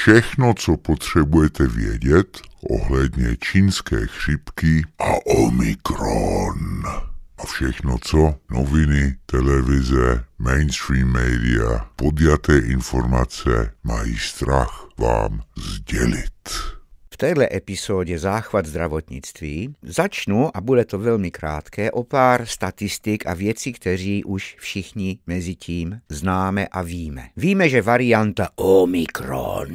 všechno, co potřebujete vědět ohledně čínské chřipky a Omikron. A všechno co? Noviny, televize, mainstream média, podjaté informace mají strach vám sdělit téhle epizodě Záchvat zdravotnictví začnu, a bude to velmi krátké, o pár statistik a věcí, kteří už všichni mezi tím známe a víme. Víme, že varianta Omikron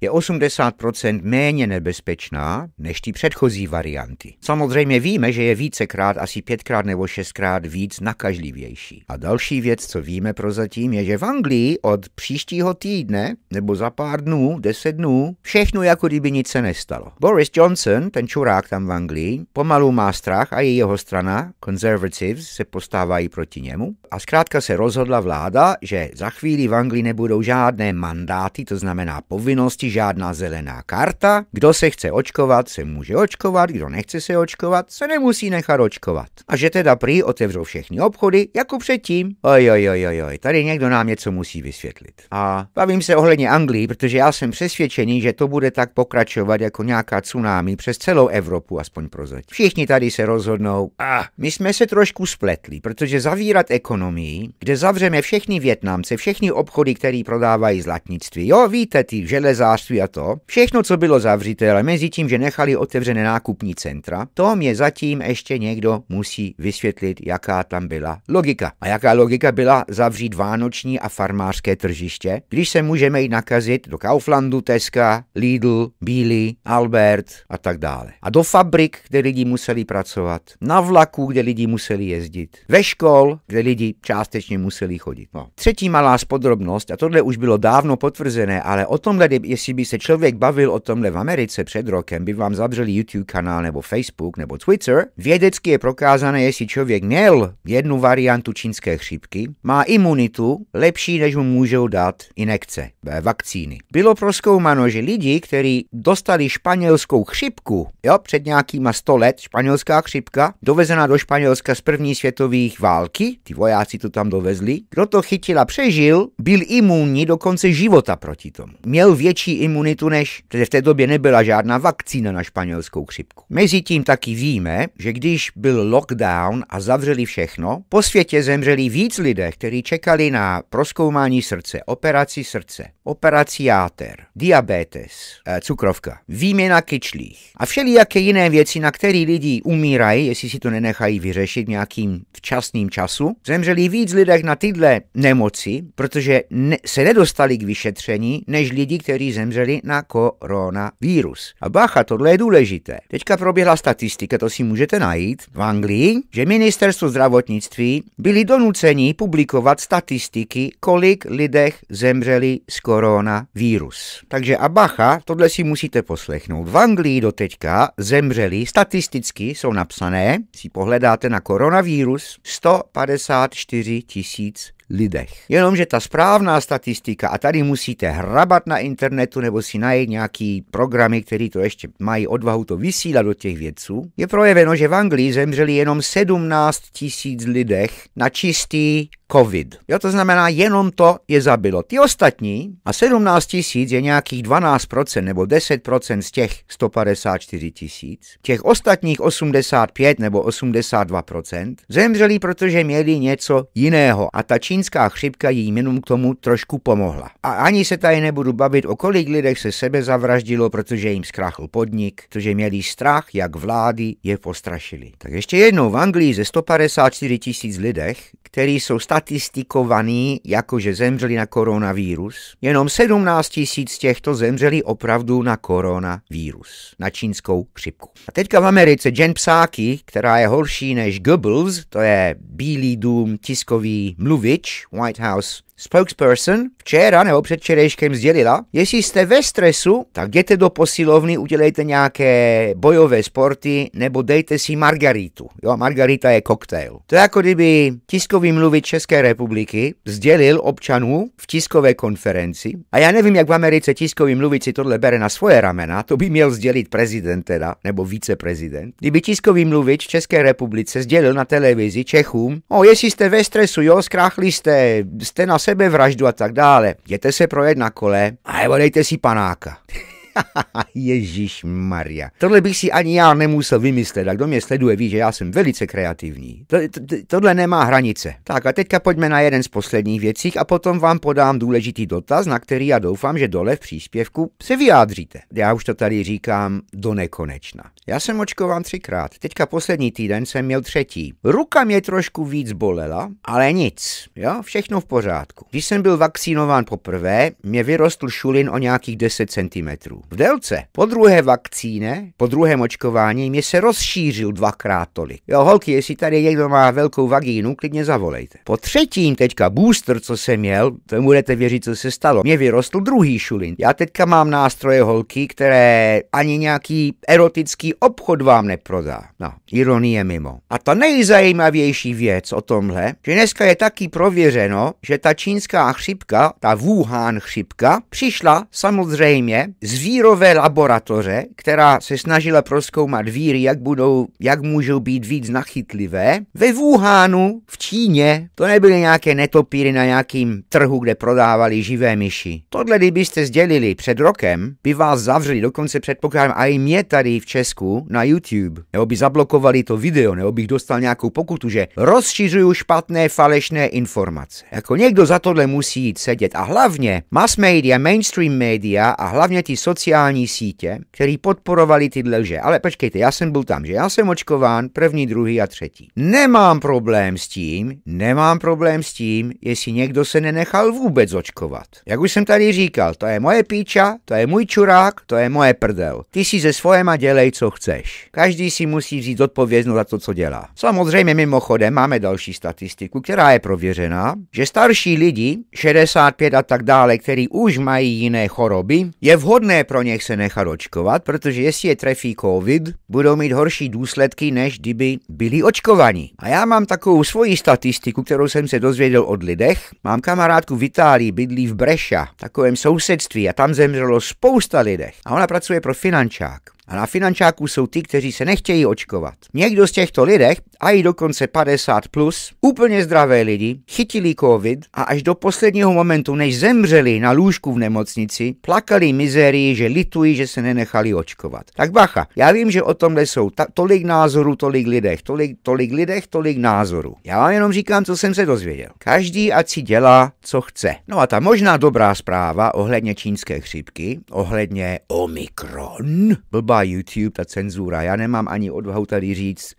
je 80% méně nebezpečná než ty předchozí varianty. Samozřejmě víme, že je vícekrát, asi pětkrát nebo šestkrát víc nakažlivější. A další věc, co víme prozatím, je, že v Anglii od příštího týdne nebo za pár dnů, deset dnů, všechno jako kdyby nic se nestalo nestalo. Boris Johnson, ten čurák tam v Anglii, pomalu má strach a i jeho strana, Conservatives, se postávají proti němu. A zkrátka se rozhodla vláda, že za chvíli v Anglii nebudou žádné mandáty, to znamená povinnosti, žádná zelená karta. Kdo se chce očkovat, se může očkovat, kdo nechce se očkovat, se nemusí nechat očkovat. A že teda prý otevřou všechny obchody, jako předtím. Oj, oj, oj, oj, oj, tady někdo nám něco musí vysvětlit. A bavím se ohledně Anglii, protože já jsem přesvědčený, že to bude tak pokračovat, jako nějaká tsunami přes celou Evropu, aspoň prozatím. Všichni tady se rozhodnou, a ah, my jsme se trošku spletli, protože zavírat ekonomii, kde zavřeme všechny Větnamce, všechny obchody, které prodávají zlatnictví, jo, víte, ty železářství a to, všechno, co bylo zavřité, ale mezi tím, že nechali otevřené nákupní centra, to mě zatím ještě někdo musí vysvětlit, jaká tam byla logika. A jaká logika byla zavřít vánoční a farmářské tržiště, když se můžeme jít nakazit do Kauflandu, Teska, Lidl, Bílý, Albert a tak dále. A do fabrik, kde lidi museli pracovat, na vlaku, kde lidi museli jezdit, ve škol, kde lidi částečně museli chodit. No. Třetí malá spodrobnost, a tohle už bylo dávno potvrzené, ale o tomhle, jestli by se člověk bavil o tomhle v Americe před rokem, by vám zabřeli YouTube kanál nebo Facebook nebo Twitter, vědecky je prokázané, jestli člověk měl jednu variantu čínské chřipky, má imunitu lepší, než mu můžou dát injekce, eh, vakcíny. Bylo proskoumáno, že lidi, kteří dostali dostali španělskou chřipku, jo, před nějakýma 100 let, španělská chřipka, dovezená do Španělska z první světových války, ty vojáci to tam dovezli, kdo to chytil a přežil, byl imunní do konce života proti tomu. Měl větší imunitu než, protože v té době nebyla žádná vakcína na španělskou chřipku. Mezitím taky víme, že když byl lockdown a zavřeli všechno, po světě zemřeli víc lidé, kteří čekali na proskoumání srdce, operaci srdce, operaci játer, diabetes, eh, cukrovka výměna kyčlích a všelijaké jiné věci, na které lidi umírají, jestli si to nenechají vyřešit nějakým včasným času. Zemřeli víc lidech na tyhle nemoci, protože ne, se nedostali k vyšetření, než lidi, kteří zemřeli na koronavírus. A bacha, tohle je důležité. Teďka proběhla statistika, to si můžete najít v Anglii, že ministerstvo zdravotnictví byli donuceni publikovat statistiky, kolik lidech zemřeli z koronavírus. Takže a bacha, tohle si musíte postavit poslechnout. V Anglii doteďka zemřeli, statisticky jsou napsané, si pohledáte na koronavírus 154 tisíc lidech. Jenomže ta správná statistika, a tady musíte hrabat na internetu nebo si najít nějaký programy, které to ještě mají odvahu to vysílat do těch vědců, je projeveno, že v Anglii zemřeli jenom 17 tisíc lidech na čistý covid. Jo, to znamená, jenom to je zabilo. Ty ostatní a 17 tisíc je nějakých 12% nebo 10% z těch 154 tisíc. Těch ostatních 85 nebo 82% zemřeli, protože měli něco jiného a ta čínská chřipka jim jenom k tomu trošku pomohla. A ani se tady nebudu bavit, o kolik lidech se sebe zavraždilo, protože jim zkrachl podnik, protože měli strach, jak vlády je postrašili. Tak ještě jednou, v Anglii ze 154 tisíc lidech který jsou statistikovaní, jako že zemřeli na koronavírus. Jenom 17 tisíc těchto zemřeli opravdu na koronavírus, na čínskou chřipku. A teďka v Americe Jen Psáky, která je horší než Goebbels, to je Bílý dům tiskový mluvič, White House Spokesperson včera nebo předčerejškem sdělila, jestli jste ve stresu, tak jděte do posilovny, udělejte nějaké bojové sporty nebo dejte si margaritu. Jo, margarita je koktejl. To je jako kdyby tiskový tiskový výmluvy České republiky sdělil občanů v tiskové konferenci, a já nevím, jak v Americe tiskový mluvit si tohle bere na svoje ramena, to by měl sdělit prezident teda, nebo viceprezident, kdyby tiskový mluvič v České republice sdělil na televizi Čechům, o, jestli jste ve stresu, jo, zkráchli jste, jste na vraždu a tak dále, jděte se projet na kole a nebo dejte si panáka. Ježíš Maria. Tohle bych si ani já nemusel vymyslet. A kdo mě sleduje, ví, že já jsem velice kreativní. To, to, tohle nemá hranice. Tak a teďka pojďme na jeden z posledních věcí a potom vám podám důležitý dotaz, na který já doufám, že dole v příspěvku se vyjádříte. Já už to tady říkám do nekonečna. Já jsem očkován třikrát. Teďka poslední týden jsem měl třetí. Ruka mě trošku víc bolela, ale nic. Jo, všechno v pořádku. Když jsem byl vakcinován poprvé, mě vyrostl šulin o nějakých 10 cm. V délce po druhé vakcíne, po druhém očkování, mě se rozšířil dvakrát tolik. Jo, holky, jestli tady někdo má velkou vagínu, klidně zavolejte. Po třetím teďka booster, co jsem měl, to budete věřit, co se stalo. Mě vyrostl druhý šulin. Já teďka mám nástroje holky, které ani nějaký erotický obchod vám neprodá. No, ironie mimo. A ta nejzajímavější věc o tomhle, že dneska je taky prověřeno, že ta čínská chřipka, ta Wuhan chřipka, přišla samozřejmě z vírové laboratoře, která se snažila proskoumat víry, jak, budou, jak můžou být víc nachytlivé, ve Wuhanu v Číně to nebyly nějaké netopíry na nějakým trhu, kde prodávali živé myši. Tohle, kdybyste sdělili před rokem, by vás zavřeli, dokonce předpokládám, a i mě tady v Česku na YouTube, nebo by zablokovali to video, nebo bych dostal nějakou pokutu, že rozšiřuju špatné falešné informace. Jako někdo za tohle musí jít sedět. A hlavně mass media, mainstream media a hlavně ti sociální sociální sítě, který podporovali tyhle lže. Ale počkejte, já jsem byl tam, že já jsem očkován první, druhý a třetí. Nemám problém s tím, nemám problém s tím, jestli někdo se nenechal vůbec očkovat. Jak už jsem tady říkal, to je moje píča, to je můj čurák, to je moje prdel. Ty si se svojema dělej, co chceš. Každý si musí vzít odpovědnost za to, co dělá. Samozřejmě mimochodem máme další statistiku, která je prověřená, že starší lidi, 65 a tak dále, který už mají jiné choroby, je vhodné pro něch se nechat očkovat, protože jestli je trefí covid, budou mít horší důsledky, než kdyby byli očkovaní. A já mám takovou svoji statistiku, kterou jsem se dozvěděl od lidech. Mám kamarádku v Itálii, bydlí v Breša, takovém sousedství a tam zemřelo spousta lidech. A ona pracuje pro finančák. A na finančáku jsou ty, kteří se nechtějí očkovat. Někdo z těchto lidech, a i dokonce 50 plus, úplně zdravé lidi, chytili covid a až do posledního momentu, než zemřeli na lůžku v nemocnici, plakali mizérii, že litují, že se nenechali očkovat. Tak bacha, já vím, že o tomhle jsou ta- tolik názorů, tolik lidech, tolik, tolik lidech, tolik názorů. Já vám jenom říkám, co jsem se dozvěděl. Každý ať si dělá, co chce. No a ta možná dobrá zpráva ohledně čínské chřipky, ohledně Omikron, blbá dělá YouTube, ta cenzura. Já nemám ani odvahu tady říct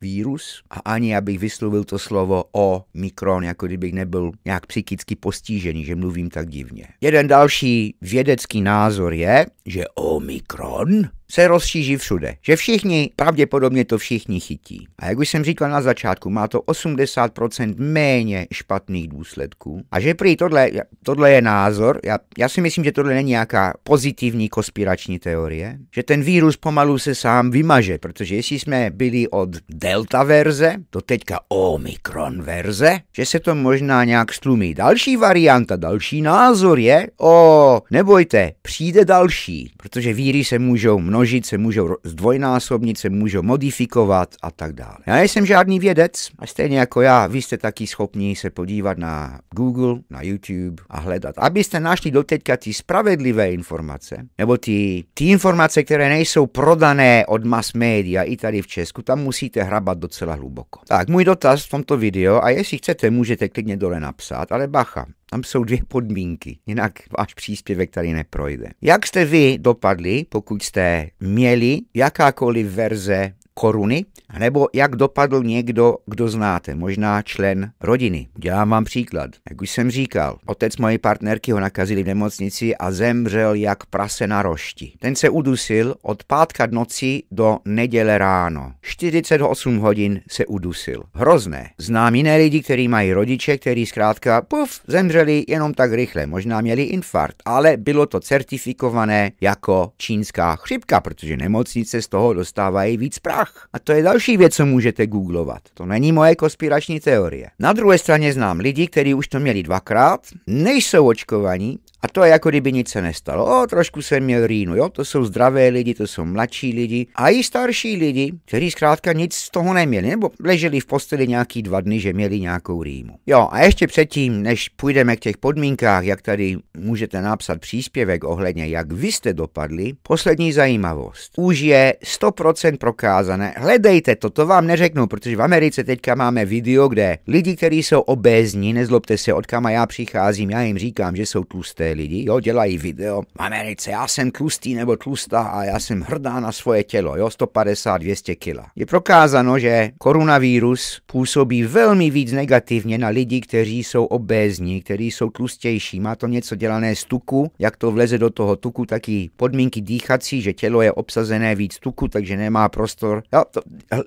vírus a ani abych vyslovil to slovo o mikron, jako kdybych nebyl nějak psychicky postižený, že mluvím tak divně. Jeden další vědecký názor je, že omikron se rozšíří všude. Že všichni, pravděpodobně to všichni chytí. A jak už jsem říkal na začátku, má to 80% méně špatných důsledků. A že prý tohle, tohle je názor, já, já si myslím, že tohle není nějaká pozitivní konspirační teorie, že ten vírus pomalu se sám vymaže, protože jestli jsme byli od delta verze do teďka omikron verze, že se to možná nějak stlumí. Další varianta, další názor je, o, nebojte, přijde další, protože víry se můžou množit množit, se můžou zdvojnásobnit, se můžou modifikovat a tak dále. Já nejsem žádný vědec a stejně jako já, vy jste taky schopni se podívat na Google, na YouTube a hledat. Abyste našli doteďka ty spravedlivé informace, nebo ty, ty informace, které nejsou prodané od mass media i tady v Česku, tam musíte hrabat docela hluboko. Tak, můj dotaz v tomto videu a jestli chcete, můžete klidně dole napsat, ale bacha, tam jsou dvě podmínky, jinak váš příspěvek tady neprojde. Jak jste vy dopadli, pokud jste měli jakákoliv verze koruny, nebo jak dopadl někdo, kdo znáte, možná člen rodiny. Dělám vám příklad. Jak už jsem říkal, otec mojej partnerky ho nakazili v nemocnici a zemřel jak prase na rošti. Ten se udusil od pátka noci do neděle ráno. 48 hodin se udusil. Hrozné. Znám jiné lidi, kteří mají rodiče, kteří zkrátka puf, zemřeli jenom tak rychle, možná měli infarkt, ale bylo to certifikované jako čínská chřipka, protože nemocnice z toho dostávají víc práce strach. A to je další věc, co můžete googlovat. To není moje konspirační teorie. Na druhé straně znám lidi, kteří už to měli dvakrát, nejsou očkovaní a to je jako kdyby nic se nestalo. O, trošku jsem měl rýnu, jo, to jsou zdravé lidi, to jsou mladší lidi a i starší lidi, kteří zkrátka nic z toho neměli, nebo leželi v posteli nějaký dva dny, že měli nějakou rýmu. Jo, a ještě předtím, než půjdeme k těch podmínkách, jak tady můžete napsat příspěvek ohledně, jak vy jste dopadli, poslední zajímavost. Už je 100% prokázané, hledejte to, to vám neřeknu, protože v Americe teďka máme video, kde lidi, kteří jsou obézní, nezlobte se, odkama já přicházím, já jim říkám, že jsou tlusté, lidi, jo, dělají video v Americe, já jsem tlustý nebo tlustá a já jsem hrdá na svoje tělo, jo, 150-200 kila. Je prokázáno, že koronavírus působí velmi víc negativně na lidi, kteří jsou obézní, kteří jsou tlustější, má to něco dělané z tuku, jak to vleze do toho tuku, taky podmínky dýchací, že tělo je obsazené víc tuku, takže nemá prostor. Jo, to,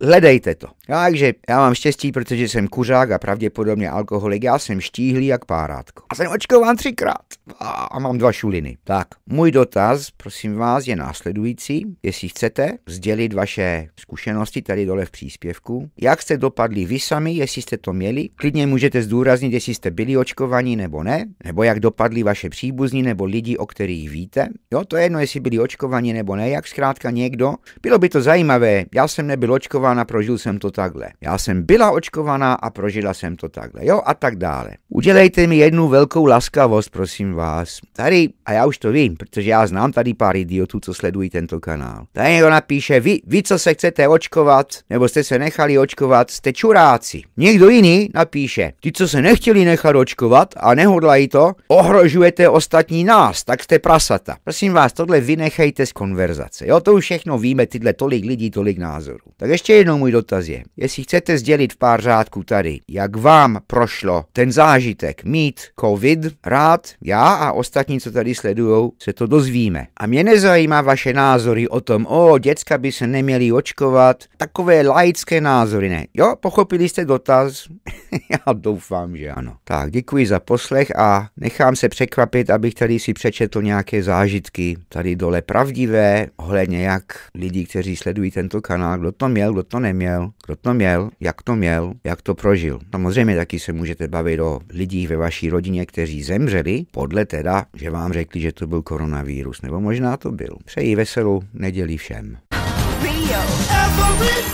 hledejte to. Jo, takže já mám štěstí, protože jsem kuřák a pravděpodobně alkoholik, já jsem štíhlý jak párátko. A jsem očkován třikrát. A a mám dva šuliny. Tak, můj dotaz, prosím vás, je následující. Jestli chcete sdělit vaše zkušenosti tady dole v příspěvku, jak jste dopadli vy sami, jestli jste to měli, klidně můžete zdůraznit, jestli jste byli očkovaní nebo ne, nebo jak dopadli vaše příbuzní nebo lidi, o kterých víte. Jo, to je jedno, jestli byli očkovaní nebo ne, jak zkrátka někdo. Bylo by to zajímavé, já jsem nebyl očkován a prožil jsem to takhle. Já jsem byla očkovaná a prožila jsem to takhle. Jo, a tak dále. Udělejte mi jednu velkou laskavost, prosím vás vás. Tady, a já už to vím, protože já znám tady pár idiotů, co sledují tento kanál. Tady někdo napíše, vy, vy co se chcete očkovat, nebo jste se nechali očkovat, jste čuráci. Někdo jiný napíše, ti, co se nechtěli nechat očkovat a nehodlají to, ohrožujete ostatní nás, tak jste prasata. Prosím vás, tohle vynechejte z konverzace. Jo, to už všechno víme, tyhle tolik lidí, tolik názorů. Tak ještě jednou můj dotaz je, jestli chcete sdělit v pár řádků tady, jak vám prošlo ten zážitek mít COVID, rád, já a ostatní, co tady sledujou, se to dozvíme. A mě nezajímá vaše názory o tom, o, děcka by se neměli očkovat, takové laické názory, ne. Jo, pochopili jste dotaz? Já doufám, že ano. Tak, děkuji za poslech a nechám se překvapit, abych tady si přečetl nějaké zážitky tady dole pravdivé, ohledně jak lidí, kteří sledují tento kanál, kdo to měl, kdo to neměl, kdo to měl, jak to měl, jak to prožil. Samozřejmě taky se můžete bavit o lidích ve vaší rodině, kteří zemřeli podle teda, že vám řekli, že to byl koronavírus, nebo možná to byl. Přeji veselou neděli všem. Real.